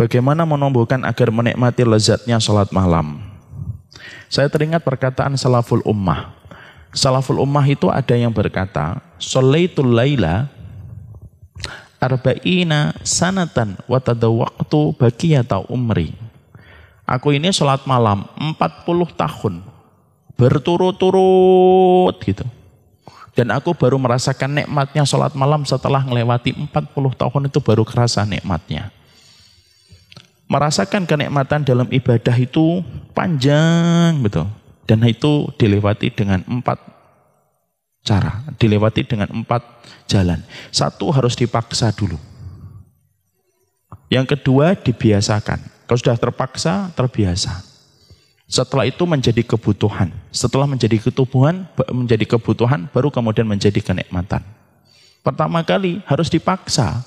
Bagaimana menumbuhkan agar menikmati lezatnya sholat malam? Saya teringat perkataan salaful ummah. Salaful ummah itu ada yang berkata, Solaitul layla arba'ina sanatan wa waktu bakiyata umri. Aku ini sholat malam 40 tahun berturut-turut gitu. Dan aku baru merasakan nikmatnya sholat malam setelah melewati 40 tahun itu baru kerasa nikmatnya merasakan kenikmatan dalam ibadah itu panjang betul dan itu dilewati dengan empat cara dilewati dengan empat jalan satu harus dipaksa dulu yang kedua dibiasakan kalau sudah terpaksa terbiasa setelah itu menjadi kebutuhan setelah menjadi ketubuhan menjadi kebutuhan baru kemudian menjadi kenikmatan pertama kali harus dipaksa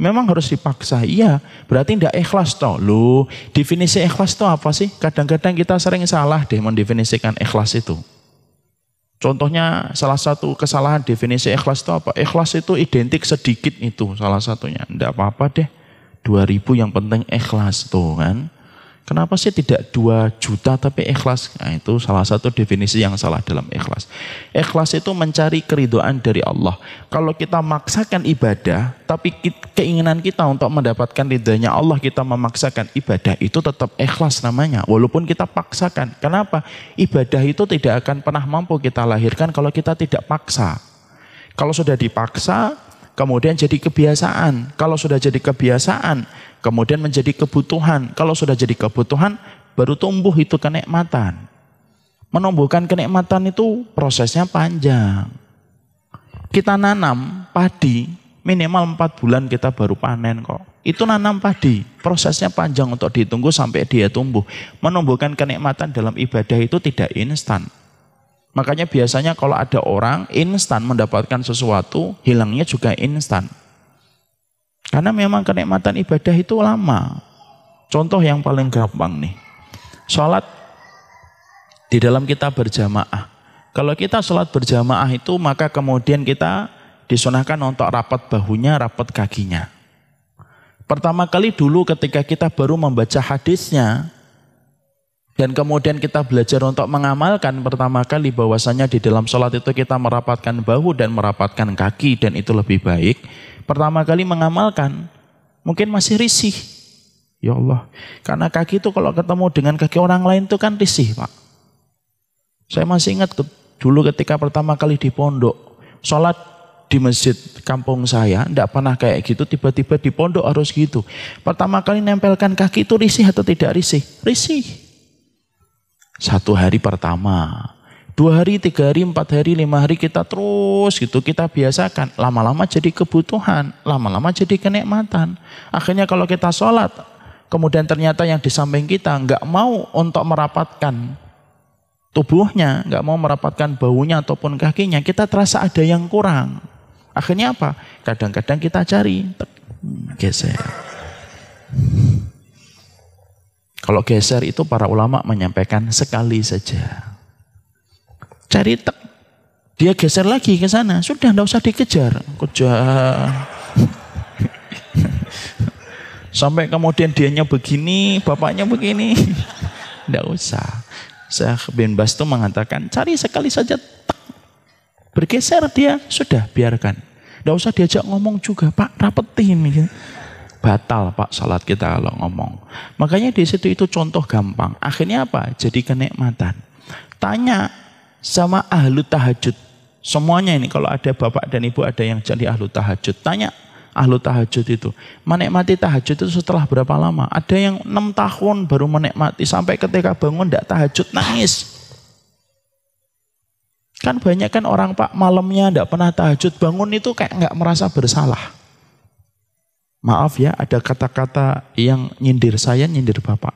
Memang harus dipaksa, iya. Berarti tidak ikhlas toh. Loh, definisi ikhlas itu apa sih? Kadang-kadang kita sering salah deh mendefinisikan ikhlas itu. Contohnya salah satu kesalahan definisi ikhlas itu apa? Ikhlas itu identik sedikit itu salah satunya. Tidak apa-apa deh. 2000 yang penting ikhlas tuh kan. Kenapa sih tidak dua juta tapi ikhlas? Nah, itu salah satu definisi yang salah dalam ikhlas. Ikhlas itu mencari keridoan dari Allah. Kalau kita maksakan ibadah, tapi keinginan kita untuk mendapatkan ridhonya Allah, kita memaksakan ibadah itu tetap ikhlas namanya. Walaupun kita paksakan. Kenapa? Ibadah itu tidak akan pernah mampu kita lahirkan kalau kita tidak paksa. Kalau sudah dipaksa, kemudian jadi kebiasaan. Kalau sudah jadi kebiasaan, kemudian menjadi kebutuhan. Kalau sudah jadi kebutuhan, baru tumbuh itu kenikmatan. Menumbuhkan kenikmatan itu prosesnya panjang. Kita nanam padi, minimal 4 bulan kita baru panen kok. Itu nanam padi, prosesnya panjang untuk ditunggu sampai dia tumbuh. Menumbuhkan kenikmatan dalam ibadah itu tidak instan. Makanya biasanya kalau ada orang instan mendapatkan sesuatu, hilangnya juga instan. Karena memang kenikmatan ibadah itu lama. Contoh yang paling gampang nih. sholat di dalam kita berjamaah. Kalau kita sholat berjamaah itu maka kemudian kita disunahkan untuk rapat bahunya, rapat kakinya. Pertama kali dulu ketika kita baru membaca hadisnya dan kemudian kita belajar untuk mengamalkan pertama kali bahwasanya di dalam sholat itu kita merapatkan bahu dan merapatkan kaki dan itu lebih baik pertama kali mengamalkan mungkin masih risih. Ya Allah, karena kaki itu kalau ketemu dengan kaki orang lain itu kan risih, Pak. Saya masih ingat tuh dulu ketika pertama kali di pondok, sholat di masjid kampung saya, tidak pernah kayak gitu, tiba-tiba di pondok harus gitu. Pertama kali nempelkan kaki itu risih atau tidak risih? Risih. Satu hari pertama, Dua hari, tiga hari, empat hari, lima hari kita terus gitu kita biasakan. Lama-lama jadi kebutuhan, lama-lama jadi kenikmatan. Akhirnya kalau kita sholat, kemudian ternyata yang di samping kita nggak mau untuk merapatkan tubuhnya, nggak mau merapatkan baunya ataupun kakinya, kita terasa ada yang kurang. Akhirnya apa? Kadang-kadang kita cari geser. Kalau geser itu para ulama menyampaikan sekali saja cari tek dia geser lagi ke sana sudah tidak usah dikejar kejar sampai kemudian dianya begini bapaknya begini tidak usah Syekh bin Bas itu mengatakan cari sekali saja tek. bergeser dia sudah biarkan tidak usah diajak ngomong juga pak rapetin gitu batal pak salat kita kalau ngomong. Makanya di situ itu contoh gampang. Akhirnya apa? Jadi kenikmatan. Tanya sama ahlu tahajud. Semuanya ini kalau ada bapak dan ibu ada yang jadi ahlu tahajud. Tanya ahlu tahajud itu. Menikmati tahajud itu setelah berapa lama? Ada yang enam tahun baru menikmati sampai ketika bangun tidak tahajud nangis. Kan banyak kan orang pak malamnya tidak pernah tahajud bangun itu kayak nggak merasa bersalah. Maaf ya ada kata-kata yang nyindir saya nyindir bapak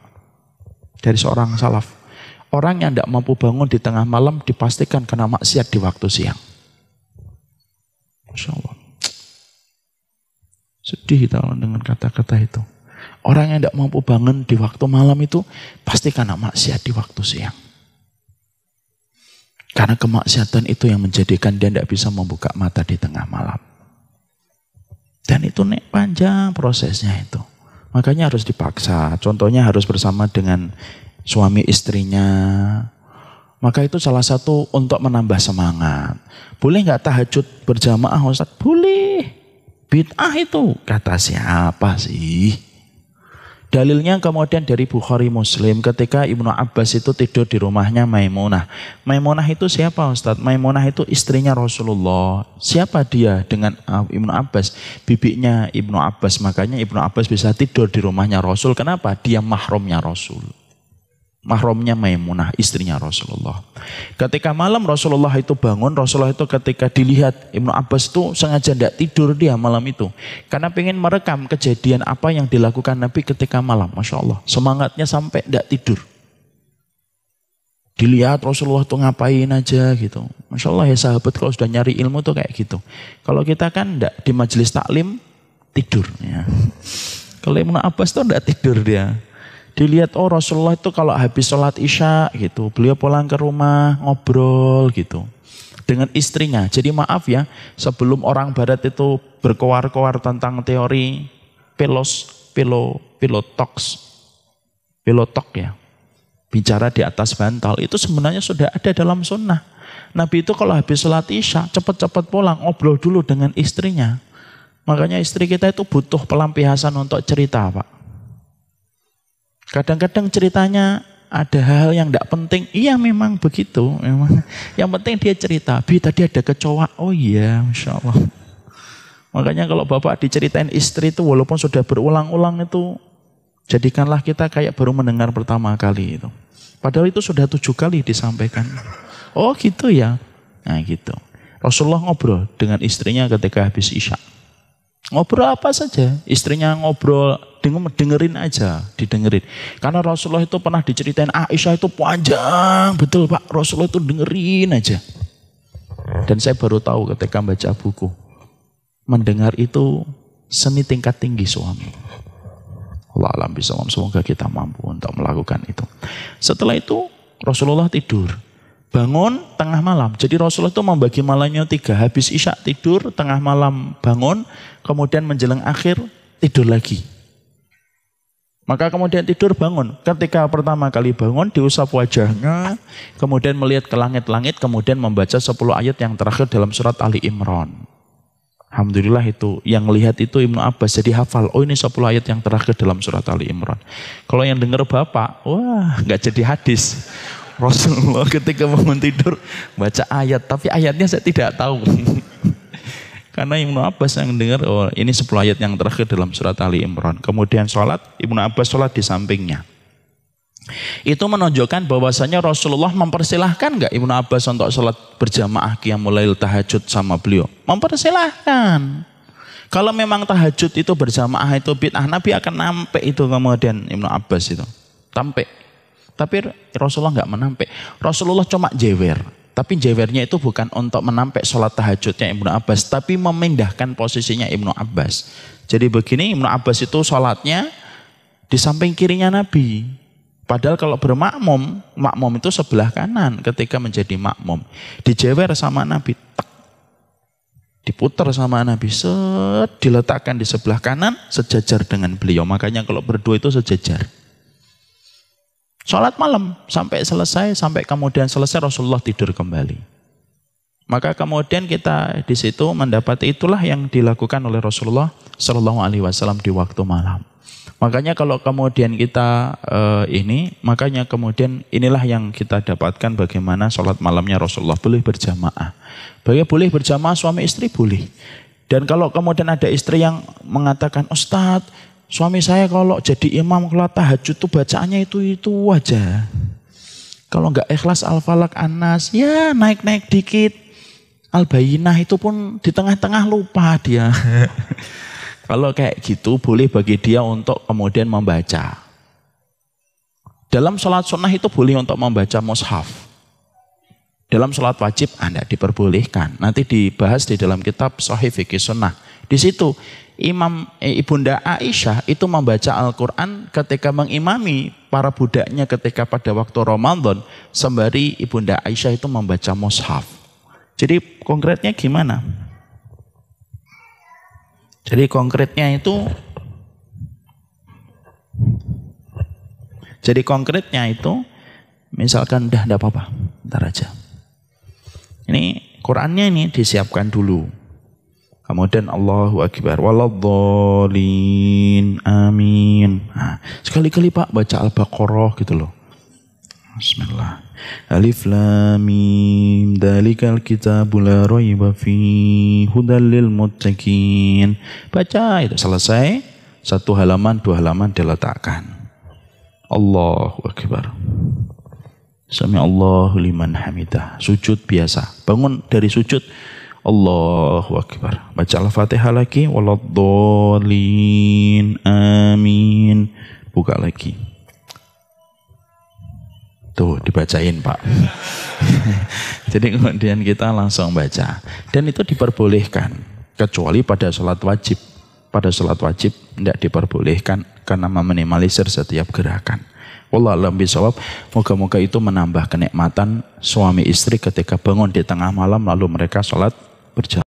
dari seorang salaf. Orang yang tidak mampu bangun di tengah malam dipastikan kena maksiat di waktu siang. Masya Allah. Sedih kita dengan kata-kata itu. Orang yang tidak mampu bangun di waktu malam itu pasti kena maksiat di waktu siang. Karena kemaksiatan itu yang menjadikan dia tidak bisa membuka mata di tengah malam. Dan itu naik panjang prosesnya itu. Makanya harus dipaksa. Contohnya harus bersama dengan suami istrinya. Maka itu salah satu untuk menambah semangat. Boleh nggak tahajud berjamaah Ustaz? Boleh. Bid'ah itu kata siapa sih? Dalilnya kemudian dari Bukhari Muslim ketika Ibnu Abbas itu tidur di rumahnya Maimunah. Maimunah itu siapa Ustaz? Maimunah itu istrinya Rasulullah. Siapa dia dengan uh, Ibnu Abbas? Bibiknya Ibnu Abbas. Makanya Ibnu Abbas bisa tidur di rumahnya Rasul. Kenapa? Dia mahrumnya Rasul mahromnya Maimunah, istrinya Rasulullah. Ketika malam Rasulullah itu bangun, Rasulullah itu ketika dilihat Ibnu Abbas itu sengaja tidak tidur dia malam itu. Karena pengen merekam kejadian apa yang dilakukan Nabi ketika malam. Masya Allah, semangatnya sampai tidak tidur. Dilihat Rasulullah itu ngapain aja gitu. Masya Allah ya sahabat kalau sudah nyari ilmu tuh kayak gitu. Kalau kita kan tidak di majelis taklim, tidur. Ya. Kalau Ibnu Abbas itu tidak tidur dia dilihat oh Rasulullah itu kalau habis sholat isya gitu, beliau pulang ke rumah ngobrol gitu dengan istrinya. Jadi maaf ya, sebelum orang Barat itu berkoar-koar tentang teori pilos, pilo, pilotox, pilotok ya, bicara di atas bantal itu sebenarnya sudah ada dalam sunnah. Nabi itu kalau habis sholat isya cepat-cepat pulang ngobrol dulu dengan istrinya. Makanya istri kita itu butuh pelampiasan untuk cerita pak. Kadang-kadang ceritanya ada hal yang tidak penting. Iya memang begitu. Memang. Yang penting dia cerita. Bi tadi ada kecoa. Oh iya, masya Allah. Makanya kalau bapak diceritain istri itu walaupun sudah berulang-ulang itu jadikanlah kita kayak baru mendengar pertama kali itu. Padahal itu sudah tujuh kali disampaikan. Oh gitu ya. Nah gitu. Rasulullah ngobrol dengan istrinya ketika habis isya. Ngobrol apa saja. Istrinya ngobrol dengerin aja, didengerin. Karena Rasulullah itu pernah diceritain Aisyah itu panjang, betul Pak. Rasulullah itu dengerin aja. Dan saya baru tahu ketika baca buku, mendengar itu seni tingkat tinggi suami. Allah alam bisa semoga kita mampu untuk melakukan itu. Setelah itu Rasulullah tidur. Bangun tengah malam. Jadi Rasulullah itu membagi malamnya tiga. Habis isya tidur, tengah malam bangun. Kemudian menjelang akhir tidur lagi. Maka kemudian tidur bangun. Ketika pertama kali bangun diusap wajahnya, kemudian melihat ke langit-langit, kemudian membaca 10 ayat yang terakhir dalam surat Ali Imran. Alhamdulillah itu yang lihat itu Ibnu Abbas jadi hafal. Oh ini 10 ayat yang terakhir dalam surat Ali Imran. Kalau yang dengar Bapak, wah nggak jadi hadis. Rasulullah ketika bangun tidur baca ayat, tapi ayatnya saya tidak tahu. Karena Ibnu Abbas yang dengar, oh ini 10 ayat yang terakhir dalam surat Ali Imran. Kemudian sholat, Ibnu Abbas sholat di sampingnya. Itu menunjukkan bahwasanya Rasulullah mempersilahkan nggak Ibnu Abbas untuk sholat berjamaah yang mulai tahajud sama beliau? Mempersilahkan. Kalau memang tahajud itu berjamaah itu bid'ah, Nabi akan nampek itu kemudian Ibnu Abbas itu. Tampak. Tapi Rasulullah nggak menampak. Rasulullah cuma jewer. Tapi jewernya itu bukan untuk menampak sholat tahajudnya Ibnu Abbas, tapi memindahkan posisinya Ibnu Abbas. Jadi begini Ibnu Abbas itu sholatnya di samping kirinya Nabi. Padahal kalau bermakmum, makmum itu sebelah kanan ketika menjadi makmum. Dijewer sama Nabi, tek. Diputar sama Nabi, set, diletakkan di sebelah kanan, sejajar dengan beliau. Makanya kalau berdua itu sejajar. Sholat malam sampai selesai, sampai kemudian selesai Rasulullah tidur kembali. Maka kemudian kita di situ mendapati itulah yang dilakukan oleh Rasulullah Shallallahu Alaihi Wasallam di waktu malam. Makanya kalau kemudian kita uh, ini, makanya kemudian inilah yang kita dapatkan bagaimana sholat malamnya Rasulullah boleh berjamaah. Bagaimana boleh berjamaah suami istri boleh. Dan kalau kemudian ada istri yang mengatakan, Ustadz, Suami saya kalau jadi imam kalau tahajud tuh bacaannya itu-itu aja. Kalau nggak ikhlas al-falak anas, ya naik-naik dikit. Al-bayinah itu pun di tengah-tengah lupa dia. kalau kayak gitu boleh bagi dia untuk kemudian membaca. Dalam sholat sunnah itu boleh untuk membaca mushaf. Dalam sholat wajib Anda ah, diperbolehkan. Nanti dibahas di dalam kitab Sahih Fikih Sunnah. Di situ Imam eh, Ibunda Aisyah itu membaca Al-Quran ketika mengimami para budaknya ketika pada waktu Ramadan sembari Ibunda Aisyah itu membaca mushaf. Jadi konkretnya gimana? Jadi konkretnya itu Jadi konkretnya itu misalkan dah enggak apa-apa, ntar aja. Ini Qurannya ini disiapkan dulu. Kemudian Allahu Akbar. Waladzolin Amin. Nah, sekali-kali Pak baca Al-Baqarah gitu loh. Bismillah. Alif lam mim dalikal kitabu la rayba fi hudalil muttaqin. Baca itu selesai satu halaman dua halaman diletakkan. Allahu akbar. Sami Allahu liman hamidah. Sujud biasa. Bangun dari sujud Allahu Akbar. Baca Al-Fatihah lagi. Waladhalin. Amin. Buka lagi. Tuh, dibacain Pak. Jadi kemudian kita langsung baca. Dan itu diperbolehkan. Kecuali pada sholat wajib. Pada sholat wajib tidak diperbolehkan karena meminimalisir setiap gerakan. Wallah alam bisawab, moga-moga itu menambah kenikmatan suami istri ketika bangun di tengah malam lalu mereka sholat percaya